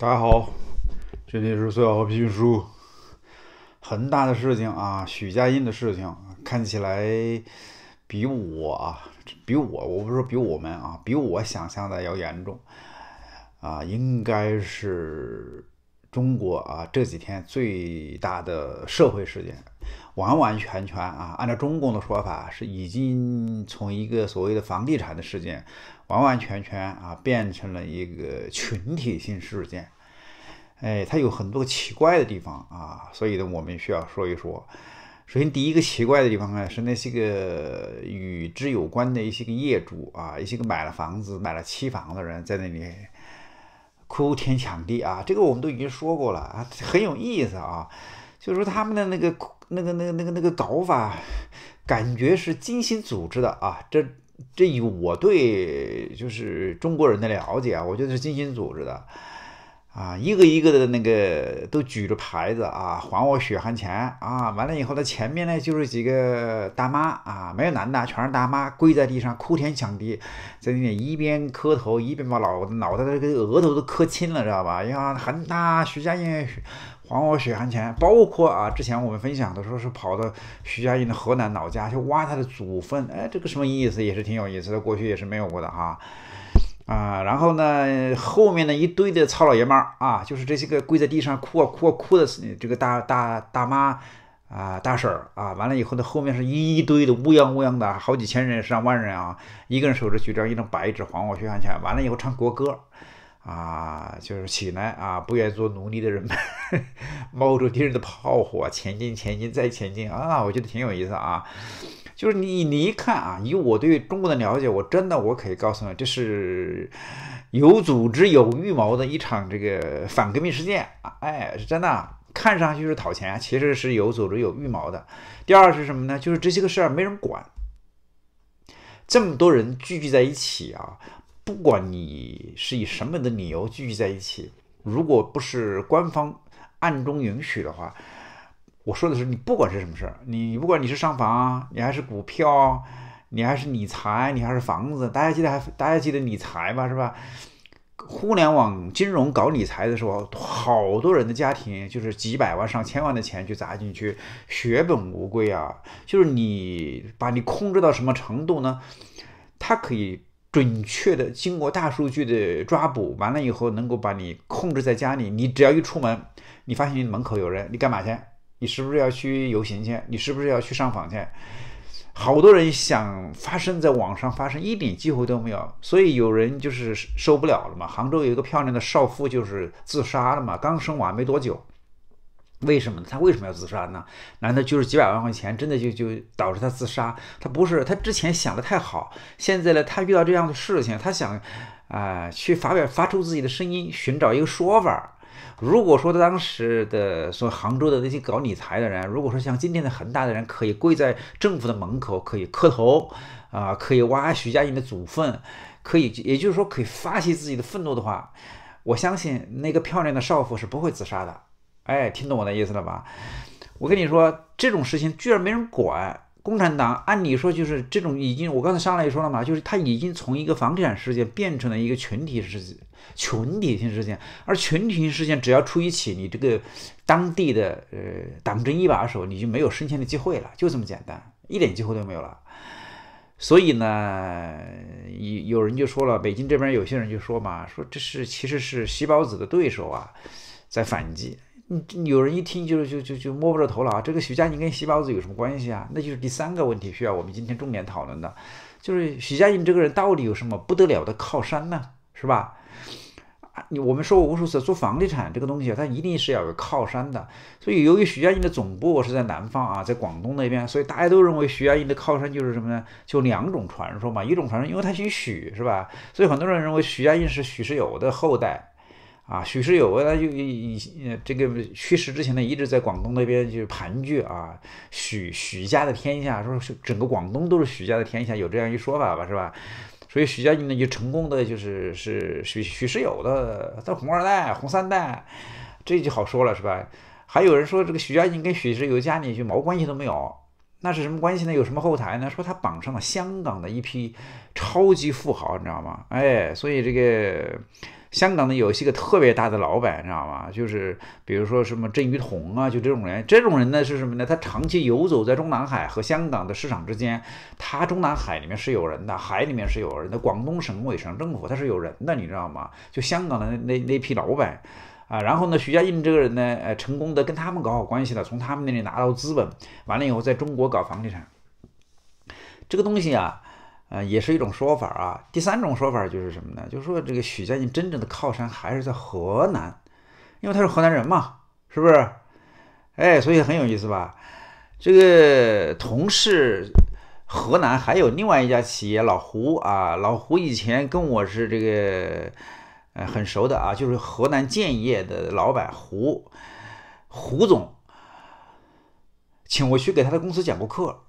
大家好，这里是苏小河评书。很大的事情啊，许家印的事情看起来比我啊比我我不是说比我们啊比我想象的要严重啊，应该是。中国啊，这几天最大的社会事件，完完全全啊，按照中共的说法是已经从一个所谓的房地产的事件，完完全全啊变成了一个群体性事件。哎，它有很多奇怪的地方啊，所以呢，我们需要说一说。首先，第一个奇怪的地方呢，是那些个与之有关的一些个业主啊，一些个买了房子、买了期房的人在那里。哭天抢地啊！这个我们都已经说过了啊，很有意思啊。就是说他们的那个那个那个那个那个搞法，感觉是精心组织的啊。这这以我对就是中国人的了解啊，我觉得是精心组织的。啊，一个一个的那个都举着牌子啊，还我血汗钱啊！完了以后，他前面呢就是几个大妈啊，没有男的，全是大妈，跪在地上哭天抢地，在那边一边磕头，一边把脑脑袋的这个额头都磕青了，知道吧？呀，很大、徐家印，还我血汗钱。包括啊，之前我们分享的时候是跑到徐家印的河南老家去挖他的祖坟，哎，这个什么意思？也是挺有意思的，过去也是没有过的哈。啊，然后呢，后面呢一堆的糙老爷们儿啊，就是这些个跪在地上哭啊哭啊哭的这个大大大妈啊大婶儿啊，完了以后呢，后面是一堆的乌泱乌泱的好几千人上万人啊，一个人手着举着一张白纸还我血汗钱，完了以后唱国歌。啊，就是起来啊！不愿做奴隶的人们，冒着敌人的炮火前进，前进，再前进啊！我觉得挺有意思啊。就是你，你一看啊，以我对中国的了解，我真的我可以告诉你，这是有组织、有预谋的一场这个反革命事件啊！哎，是真的，看上去是讨钱，其实是有组织、有预谋的。第二是什么呢？就是这些个事儿没人管，这么多人聚集在一起啊。不管你是以什么的理由聚集在一起，如果不是官方暗中允许的话，我说的是你不管是什么事儿，你不管你是上房，你还是股票，你还是理财，你还是房子，大家记得还大家记得理财吧，是吧？互联网金融搞理财的时候，好多人的家庭就是几百万、上千万的钱去砸进去，血本无归啊！就是你把你控制到什么程度呢？它可以。准确的，经过大数据的抓捕完了以后，能够把你控制在家里。你只要一出门，你发现你门口有人，你干嘛去？你是不是要去游行去？你是不是要去上访去？好多人想发生在网上，发生一点机会都没有。所以有人就是受不了了嘛。杭州有一个漂亮的少妇就是自杀了嘛，刚生完没多久。为什么他为什么要自杀呢？难道就是几百万块钱真的就就导致他自杀？他不是，他之前想的太好，现在呢，他遇到这样的事情，他想，啊，去发表发出自己的声音，寻找一个说法。如果说当时的说杭州的那些搞理财的人，如果说像今天的恒大的人，可以跪在政府的门口，可以磕头，啊，可以挖徐家印的祖坟，可以，也就是说可以发泄自己的愤怒的话，我相信那个漂亮的少妇是不会自杀的。哎，听懂我的意思了吧？我跟你说，这种事情居然没人管。共产党按理说就是这种，已经我刚才上来也说了嘛，就是他已经从一个房地产事件变成了一个群体事群体性事件。而群体性事件只要出一起，你这个当地的呃党政一把手你就没有升迁的机会了，就这么简单，一点机会都没有了。所以呢，有有人就说了，北京这边有些人就说嘛，说这是其实是西包子的对手啊，在反击。你有人一听就就就就摸不着头脑啊，这个徐家印跟席包子有什么关系啊？那就是第三个问题需要我们今天重点讨论的，就是徐家印这个人到底有什么不得了的靠山呢？是吧？你我们说过无数次，做房地产这个东西啊，他一定是要有靠山的。所以由于徐家印的总部是在南方啊，在广东那边，所以大家都认为徐家印的靠山就是什么呢？就两种传说嘛。一种传说，因为他姓许，是吧？所以很多人认为徐家印是许世友的后代。啊，许世友，他就以这个去世之前呢，一直在广东那边就盘踞啊，许许家的天下，说是整个广东都是许家的天下，有这样一说法吧，是吧？所以许家印呢，就成功的就是是许许世友的他红二代、红三代，这就好说了，是吧？还有人说这个许家印跟许世友家里就毛关系都没有，那是什么关系呢？有什么后台呢？说他绑上了香港的一批超级富豪，你知道吗？哎，所以这个。香港呢有些个特别大的老板，你知道吗？就是比如说什么郑裕彤啊，就这种人。这种人呢是什么呢？他长期游走在中南海和香港的市场之间。他中南海里面是有人的，海里面是有人的，广东省委省政府他是有人的，你知道吗？就香港的那那那批老板啊，然后呢，徐家印这个人呢，呃，成功的跟他们搞好关系了，从他们那里拿到资本，完了以后在中国搞房地产。这个东西啊。呃，也是一种说法啊。第三种说法就是什么呢？就是说这个许家印真正的靠山还是在河南，因为他是河南人嘛，是不是？哎，所以很有意思吧？这个同是河南，还有另外一家企业老胡啊，老胡以前跟我是这个呃很熟的啊，就是河南建业的老板胡胡总，请我去给他的公司讲过课。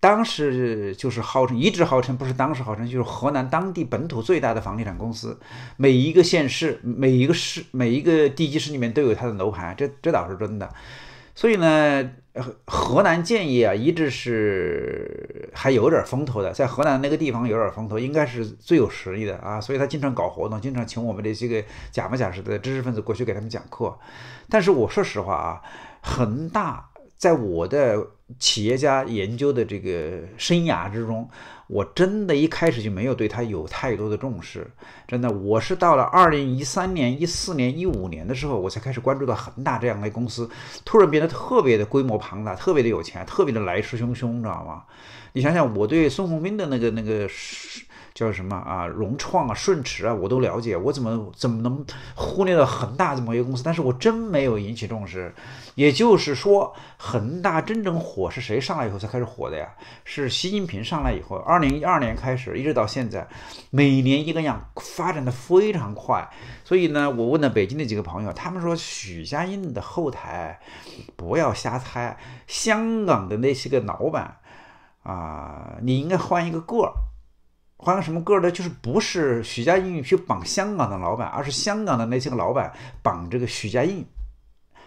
当时就是号称，一直号称不是当时号称，就是河南当地本土最大的房地产公司。每一个县市、每一个市、每一个地级市里面都有它的楼盘，这这倒是真的。所以呢，河南建业啊，一直是还有点风头的，在河南那个地方有点风头，应该是最有实力的啊。所以他经常搞活动，经常请我们这些个假模假式的知识分子过去给他们讲课。但是我说实话啊，恒大。在我的企业家研究的这个生涯之中，我真的一开始就没有对他有太多的重视。真的，我是到了二零一三年、一四年、一五年的时候，我才开始关注到恒大这样的公司，突然变得特别的规模庞大，特别的有钱，特别的来势汹汹，你知道吗？你想想，我对宋鸿兵的那个那个。叫什么啊？融创啊，顺驰啊，我都了解，我怎么怎么能忽略了恒大这么一个公司？但是我真没有引起重视。也就是说，恒大真正火是谁上来以后才开始火的呀？是习近平上来以后，二零一二年开始，一直到现在，每年一个样，发展的非常快。所以呢，我问了北京的几个朋友，他们说许家印的后台，不要瞎猜，香港的那些个老板啊，你应该换一个个儿。换个什么个呢？就是不是许家印去绑香港的老板，而是香港的那些个老板绑这个许家印。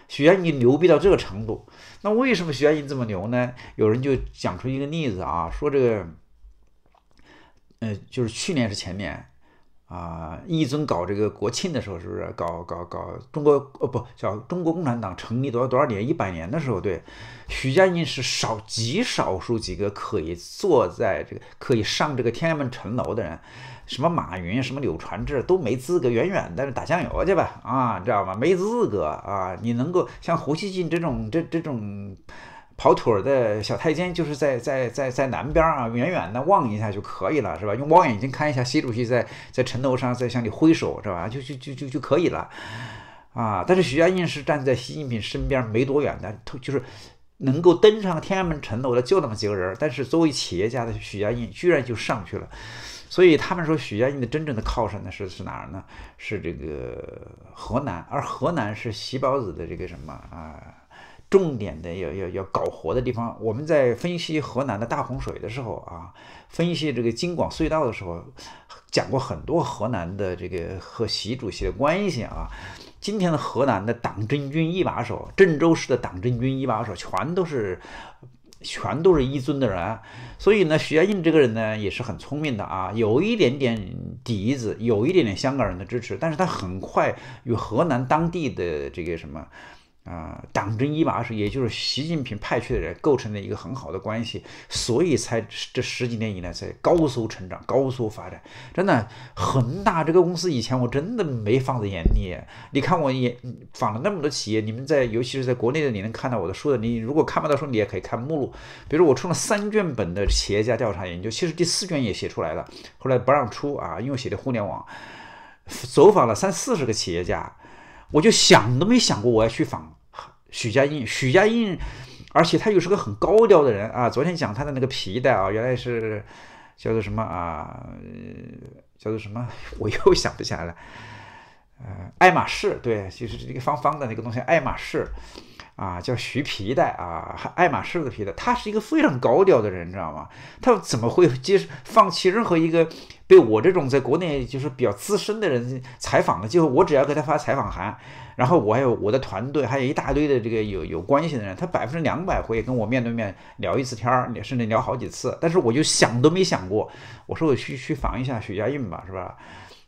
许家印牛逼到这个程度，那为什么许家印这么牛呢？有人就讲出一个例子啊，说这个，呃，就是去年是前年。啊，一尊搞这个国庆的时候，是不是搞搞搞中国？哦，不叫中国共产党成立多少多少年，一百年的时候，对，许家印是少极少数几个可以坐在这个可以上这个天安门城楼的人，什么马云，什么柳传志都没资格，远远的打酱油去吧，啊，知道吗？没资格啊，你能够像胡锡进这种这这种。跑腿的小太监就是在在在在南边啊，远远的望一下就可以了，是吧？用望远镜看一下，习主席在在城楼上在向你挥手，是吧？就就就就就可以了，啊！但是许家印是站在习近平身边没多远的，就是能够登上天安门城楼的就那么几个人。但是作为企业家的许家印居然就上去了，所以他们说许家印的真正的靠山呢是是哪儿呢？是这个河南，而河南是习包子的这个什么啊？重点的要要要搞活的地方，我们在分析河南的大洪水的时候啊，分析这个京广隧道的时候，讲过很多河南的这个和习主席的关系啊。今天的河南的党政军一把手，郑州市的党政军一把手，全都是全都是一尊的人。所以呢，徐家印这个人呢也是很聪明的啊，有一点点底子，有一点点香港人的支持，但是他很快与河南当地的这个什么。啊，党政一把手，也就是习近平派去的人，构成了一个很好的关系，所以才这十几年以来才高速成长、高速发展。真的，恒大这个公司以前我真的没放在眼里。你看，我也访了那么多企业，你们在，尤其是在国内的，你能看到我的书的。你如果看不到书，你也可以看目录。比如我出了三卷本的企业家调查研究，其实第四卷也写出来了，后来不让出啊，因为写的互联网，走访了三四十个企业家。我就想都没想过我要去访许家印，许家印，而且他又是个很高调的人啊。昨天讲他的那个皮带啊，原来是叫做什么啊？叫做什么？我又想不起来了。呃，爱马仕对，就是这个方方的那个东西，爱马仕，啊，叫徐皮带啊，爱马仕的皮带。他是一个非常高调的人，你知道吗？他怎么会接放弃任何一个被我这种在国内就是比较资深的人采访呢？就我只要给他发采访函，然后我还有我的团队，还有一大堆的这个有有关系的人，他百分之两百会跟我面对面聊一次天儿，甚至聊好几次。但是我就想都没想过，我说我去去访一下许家印吧，是吧？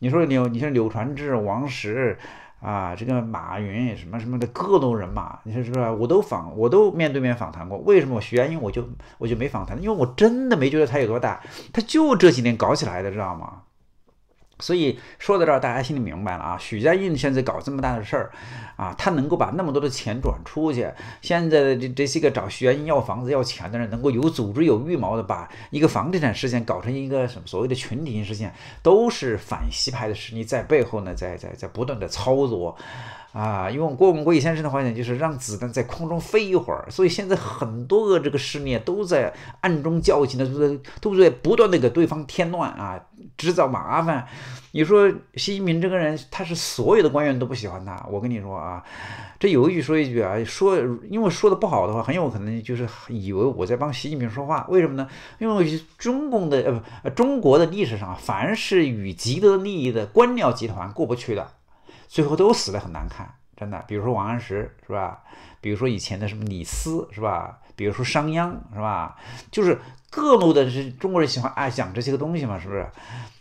你说柳，你像柳传志、王石，啊，这个马云，什么什么的各路人马，你说是不是？我都访，我都面对面访谈过。为什么徐元英我就我就没访谈？因为我真的没觉得他有多大，他就这几年搞起来的，知道吗？所以说到这儿，大家心里明白了啊。许家印现在搞这么大的事儿，啊，他能够把那么多的钱转出去。现在的这这些个找家印要房子要钱的人，能够有组织有预谋的把一个房地产事件搞成一个什么所谓的群体性事件，都是反西派的势力在背后呢，在在在不断的操作啊。用郭文贵先生的话讲，就是让子弹在空中飞一会儿。所以现在很多个这个势力都在暗中较劲的，都在都在不断的给对方添乱啊。制造麻烦，你说习近平这个人，他是所有的官员都不喜欢他。我跟你说啊，这有一句说一句啊，说因为说的不好的话，很有可能就是以为我在帮习近平说话。为什么呢？因为中共的呃不，中国的历史上，凡是与极得利益的官僚集团过不去的，最后都死的很难看。真的，比如说王安石是吧？比如说以前的什么李斯是吧？比如说商鞅是吧？就是各路的，是中国人喜欢爱讲这些个东西嘛，是不是？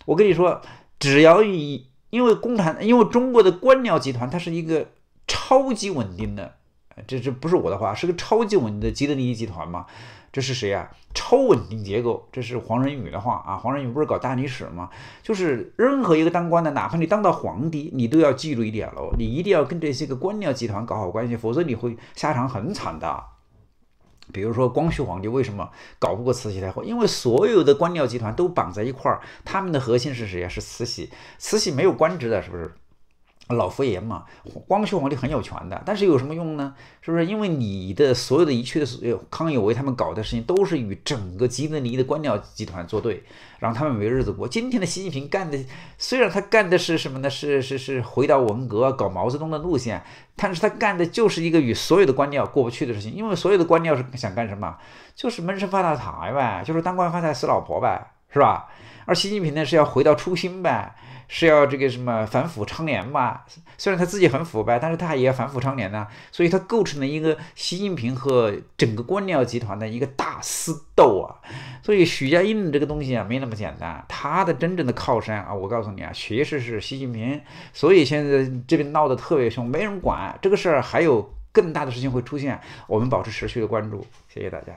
我跟你说，只要以，因为共产，因为中国的官僚集团，它是一个超级稳定的，这这不是我的话，是个超级稳定的基德利益集团嘛。这是谁呀？超稳定结构，这是黄仁宇的话啊。黄仁宇不是搞大历史吗？就是任何一个当官的，哪怕你当到皇帝，你都要记住一点喽，你一定要跟这些个官僚集团搞好关系，否则你会下场很惨的。比如说，光绪皇帝为什么搞不过慈禧太后？因为所有的官僚集团都绑在一块儿，他们的核心是谁呀？是慈禧。慈禧没有官职的，是不是？老佛爷嘛，光绪皇帝很有权的，但是有什么用呢？是不是？因为你的所有的一切的，康有为他们搞的事情，都是与整个吉资尼的官僚集团作对，让他们没日子过。今天的习近平干的，虽然他干的是什么呢？是是是回到文革搞毛泽东的路线，但是他干的就是一个与所有的官僚过不去的事情。因为所有的官僚是想干什么？就是闷声发大财呗，就是当官发财死老婆呗，是吧？而习近平呢，是要回到初心呗。是要这个什么反腐倡廉嘛？虽然他自己很腐败，但是他也要反腐倡廉呢。所以它构成了一个习近平和整个官僚集团的一个大私斗啊。所以许家印这个东西啊，没那么简单。他的真正的靠山啊，我告诉你啊，确实是习近平。所以现在这边闹得特别凶，没人管这个事儿，还有更大的事情会出现。我们保持持续的关注，谢谢大家。